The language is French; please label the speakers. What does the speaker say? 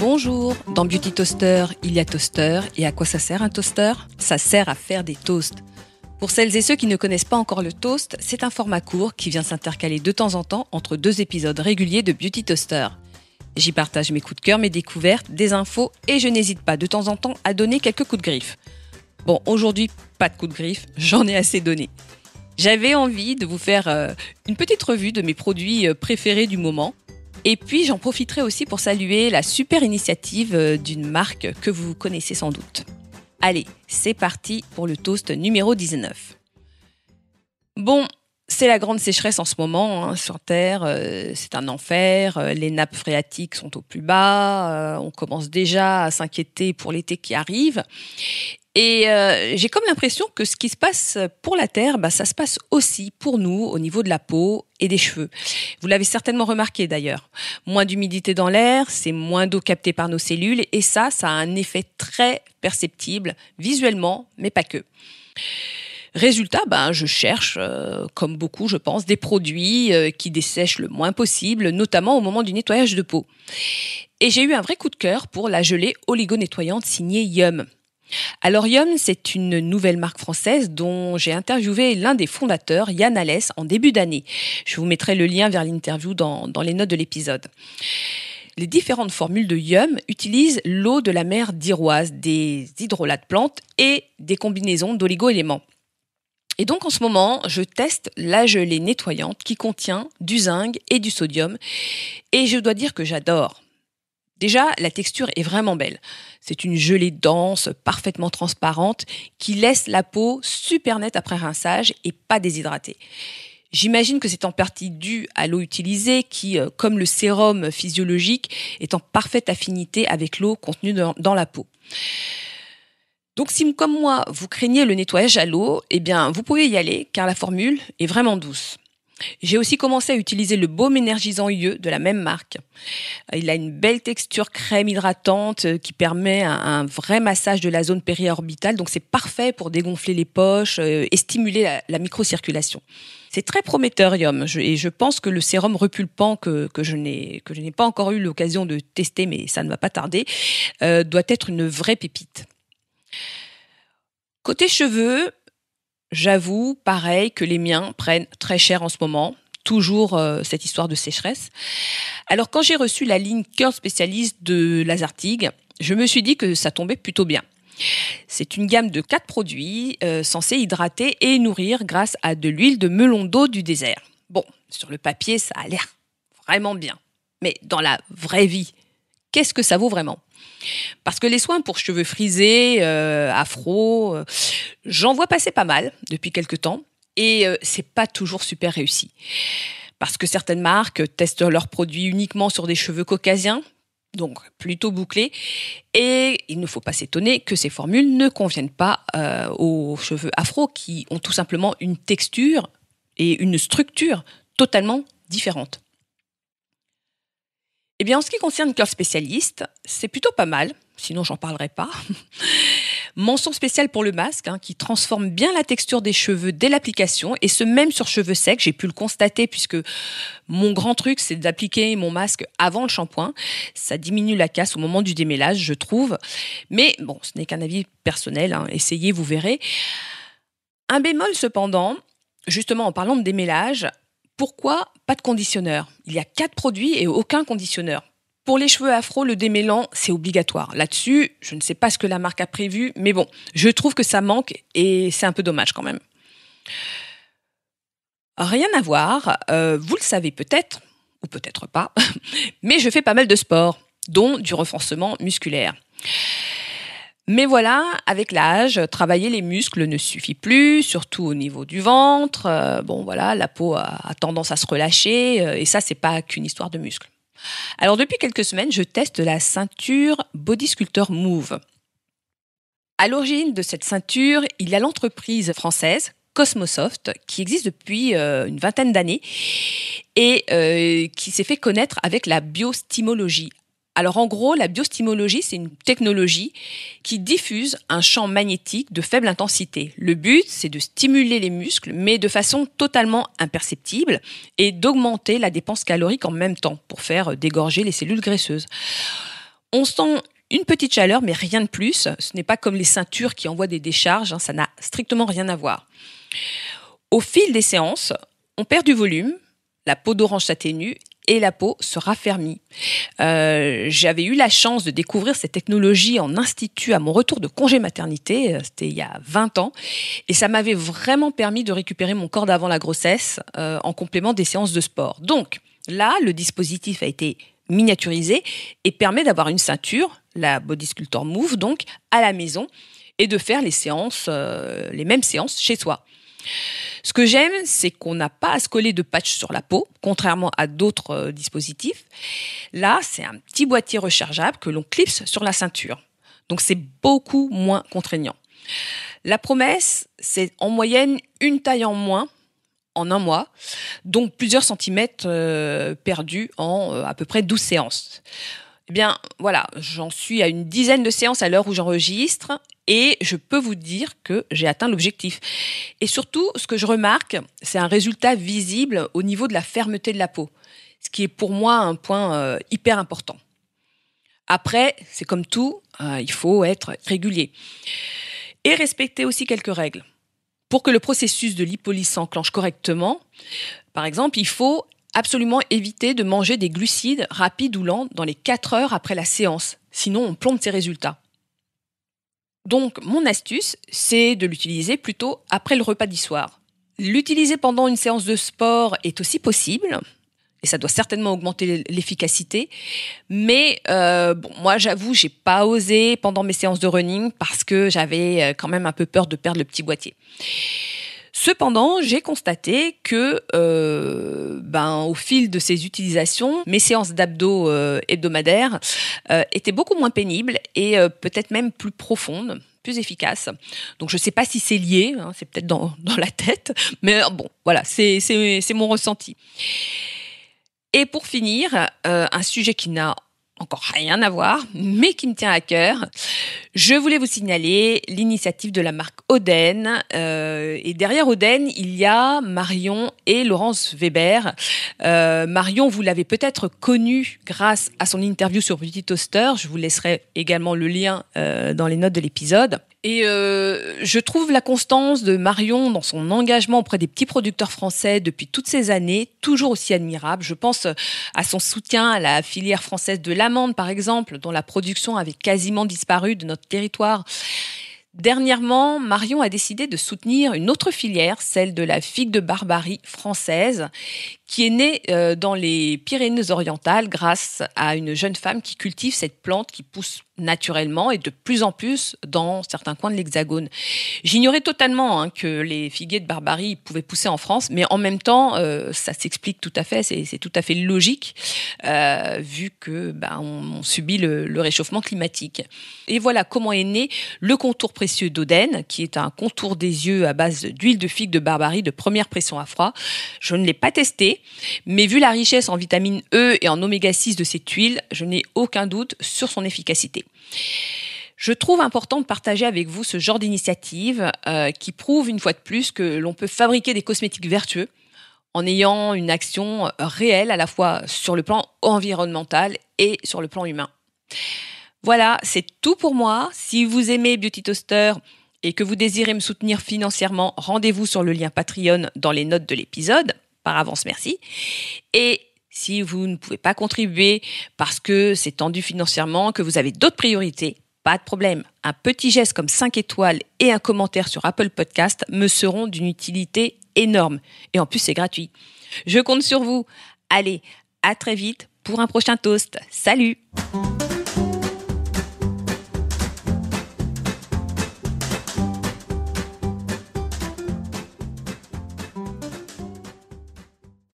Speaker 1: Bonjour Dans Beauty Toaster, il y a toaster. Et à quoi ça sert un toaster Ça sert à faire des toasts. Pour celles et ceux qui ne connaissent pas encore le toast, c'est un format court qui vient s'intercaler de temps en temps entre deux épisodes réguliers de Beauty Toaster. J'y partage mes coups de cœur, mes découvertes, des infos et je n'hésite pas de temps en temps à donner quelques coups de griffe. Bon, aujourd'hui, pas de coups de griffe, j'en ai assez donné. J'avais envie de vous faire euh, une petite revue de mes produits euh, préférés du moment, et puis j'en profiterai aussi pour saluer la super initiative euh, d'une marque que vous connaissez sans doute. Allez, c'est parti pour le toast numéro 19. Bon, c'est la grande sécheresse en ce moment hein, sur Terre, euh, c'est un enfer, euh, les nappes phréatiques sont au plus bas, euh, on commence déjà à s'inquiéter pour l'été qui arrive. Et j'ai comme l'impression que ce qui se passe pour la Terre, bah, ça se passe aussi pour nous au niveau de la peau et des cheveux. Vous l'avez certainement remarqué d'ailleurs. Moins d'humidité dans l'air, c'est moins d'eau captée par nos cellules et ça, ça a un effet très perceptible visuellement, mais pas que. Résultat, ben, je cherche, euh, comme beaucoup, je pense, des produits euh, qui dessèchent le moins possible, notamment au moment du nettoyage de peau. Et j'ai eu un vrai coup de cœur pour la gelée oligo-nettoyante signée Yum. Alors Yum, c'est une nouvelle marque française dont j'ai interviewé l'un des fondateurs, Yann Alès, en début d'année. Je vous mettrai le lien vers l'interview dans, dans les notes de l'épisode les différentes formules de Yum utilisent l'eau de la mer d'Iroise, des hydrolats de plantes et des combinaisons d'oligo-éléments. Et donc en ce moment, je teste la gelée nettoyante qui contient du zinc et du sodium. Et je dois dire que j'adore. Déjà, la texture est vraiment belle. C'est une gelée dense, parfaitement transparente, qui laisse la peau super nette après rinçage et pas déshydratée. J'imagine que c'est en partie dû à l'eau utilisée qui, euh, comme le sérum physiologique, est en parfaite affinité avec l'eau contenue dans la peau. Donc si comme moi, vous craignez le nettoyage à l'eau, eh bien, vous pouvez y aller car la formule est vraiment douce. J'ai aussi commencé à utiliser le baume énergisant yeux de la même marque. Il a une belle texture crème hydratante euh, qui permet un, vrai massage de la zone périorbitale, donc c'est parfait pour dégonfler les poches euh, et stimuler la, microcirculation. C'est très prometteur, et je pense que le sérum repulpant que, je n'ai pas encore eu l'occasion de tester, mais ça ne va pas tarder, euh, doit être une vraie pépite. Côté cheveux, j'avoue, pareil, que les miens prennent très cher en ce moment. Toujours euh, cette histoire de sécheresse. Alors, quand j'ai reçu la ligne Curl spécialiste de Lazartigue, je me suis dit que ça tombait plutôt bien. C'est une gamme de quatre produits euh, censés hydrater et nourrir grâce à de l'huile de melon d'eau du désert. Bon, sur le papier, ça a l'air vraiment bien. Mais dans la vraie vie, qu'est-ce que ça vaut vraiment parce que les soins pour cheveux frisés, euh, afro, euh, j'en vois passer pas mal depuis quelques temps et euh, c'est pas toujours super réussi. Parce que certaines marques testent leurs produits uniquement sur des cheveux caucasiens, donc plutôt bouclés, et il ne faut pas s'étonner que ces formules ne conviennent pas aux cheveux afro qui ont tout simplement une texture et une structure totalement différentes. Eh bien, en ce qui concerne cœur spécialiste, c'est plutôt pas mal, sinon j'en parlerai pas. Mention spéciale pour le masque, hein, qui transforme bien la texture des cheveux dès l'application, et ce même sur cheveux secs, j'ai pu le constater, puisque mon grand truc, c'est d'appliquer mon masque avant le shampoing. Ça diminue la casse au moment du démêlage, je trouve. Mais bon, ce n'est qu'un avis personnel, hein, essayez, vous verrez. Un bémol cependant, justement en parlant de démêlage, pourquoi pas de conditionneur Il y a quatre produits et aucun conditionneur. Pour les cheveux afro, le démêlant, c'est obligatoire. Là-dessus, je ne sais pas ce que la marque a prévu, mais bon, je trouve que ça manque et c'est un peu dommage quand même. Rien à voir, euh, vous le savez peut-être, ou peut-être pas, mais je fais pas mal de sport, dont du renforcement musculaire. Mais voilà, avec l'âge, travailler les muscles ne suffit plus, surtout au niveau du ventre. Euh, bon voilà, la peau a, tendance à se relâcher euh, et ça c'est pas qu'une histoire de muscles. Alors depuis quelques semaines, je teste la ceinture Body Sculptor Move. À l'origine de cette ceinture, il y a l'entreprise française Cosmosoft qui existe depuis euh, une vingtaine d'années et qui s'est fait connaître avec la biostimologie alors en gros, la biostimologie, c'est une technologie qui diffuse un champ magnétique de faible intensité. Le but, c'est de stimuler les muscles, mais de façon totalement imperceptible, et d'augmenter la dépense calorique en même temps, pour faire dégorger les cellules graisseuses. On sent une petite chaleur, mais rien de plus. Ce n'est pas comme les ceintures qui envoient des décharges, hein, ça n'a strictement rien à voir. Au fil des séances, on perd du volume, la peau d'orange s'atténue et la peau se raffermit. Euh, j'avais eu la chance de découvrir cette technologie en institut à mon retour de congé maternité, euh, c'était il y a 20 ans, et ça m'avait vraiment permis de récupérer mon corps d'avant la grossesse euh, en complément des séances de sport. Donc là, le dispositif a été miniaturisé et permet d'avoir une ceinture, la Body Sculptor Move donc, à la maison et de faire les séances, les mêmes séances chez soi. Ce que j'aime, c'est qu'on n'a pas à se coller de patch sur la peau, contrairement à d'autres euh, dispositifs. Là, c'est un petit boîtier rechargeable que l'on clipse sur la ceinture. Donc c'est beaucoup moins contraignant. La promesse, c'est en moyenne une taille en moins en un mois, donc plusieurs centimètres euh, perdus en euh, à peu près 12 séances. Eh bien, voilà, j'en suis à une dizaine de séances à l'heure où j'enregistre et je peux vous dire que j'ai atteint l'objectif. Et surtout, ce que je remarque, c'est un résultat visible au niveau de la fermeté de la peau, ce qui est pour moi un point euh, hyper important. Après, c'est comme tout, euh, il faut être régulier et respecter aussi quelques règles. Pour que le processus de lipolyse s'enclenche correctement, par exemple, il faut absolument éviter de manger des glucides rapides ou lents dans les 4 heures après la séance, sinon on plombe ses résultats. Donc mon astuce, c'est de l'utiliser plutôt après le repas du soir. L'utiliser pendant une séance de sport est aussi possible, et ça doit certainement augmenter l'efficacité. Mais euh, moi, j'avoue, j'ai pas osé pendant mes séances de running parce que j'avais euh, quand même un peu peur de perdre le petit boîtier. Cependant, j'ai constaté que, euh, ben, au fil de ces utilisations, mes séances d'abdos euh, hebdomadaires euh, étaient beaucoup moins pénibles et peut-être même plus profondes plus efficaces. Donc je ne sais pas si c'est lié, hein, c'est peut-être dans, dans, la tête, mais bon, voilà, c'est mon ressenti. Et pour finir, un sujet qui n'a encore rien à voir, mais qui me tient à cœur. Je voulais vous signaler l'initiative de la marque Oden. Euh, et derrière Oden, il y a Marion et Laurence Weber. Euh, Marion, vous l'avez peut-être connue grâce à son interview sur Beauty Toaster. Je vous laisserai également le lien euh, dans les notes de l'épisode. Et euh, je trouve la constance de Marion dans son engagement auprès des petits producteurs français depuis toutes ces années toujours aussi admirable. Je pense euh, à son soutien à la filière française de l'amande, par exemple, dont la production avait quasiment disparu de notre territoire. Dernièrement, Marion a décidé de soutenir une autre filière, celle de la figue de Barbarie française, qui est née euh, dans les Pyrénées-Orientales grâce à une jeune femme qui cultive cette plante qui pousse naturellement et de plus en plus dans certains coins de l'Hexagone. J'ignorais totalement hein, que les figuiers de Barbarie pouvaient pousser en France, mais en même temps, euh, ça s'explique tout à fait, c'est tout à fait logique, euh, vu que bah, on, subit le, le, réchauffement climatique. Et voilà comment est né le contour précieux d'Oden, qui est un contour des yeux à base d'huile de figue de Barbarie de première pression à froid. Je ne l'ai pas testé, mais vu la richesse en vitamine E et en oméga 6 de cette tuiles, je n'ai aucun doute sur son efficacité. Je trouve important de partager avec vous ce genre d'initiative euh, qui prouve une fois de plus que l'on peut fabriquer des cosmétiques vertueux en ayant une action réelle à la fois sur le plan environnemental et sur le plan humain. Voilà, c'est tout pour moi. Si vous aimez Beauty Toaster et que vous désirez me soutenir financièrement, rendez-vous sur le lien Patreon dans les notes de l'épisode par avance, merci. Et si vous ne pouvez pas contribuer parce que c'est tendu financièrement, que vous avez d'autres priorités, pas de problème. Un petit geste comme 5 étoiles et un commentaire sur Apple Podcast me seront d'une utilité énorme. Et en plus, c'est gratuit. Je compte sur vous. Allez, à très vite pour un prochain toast. Salut!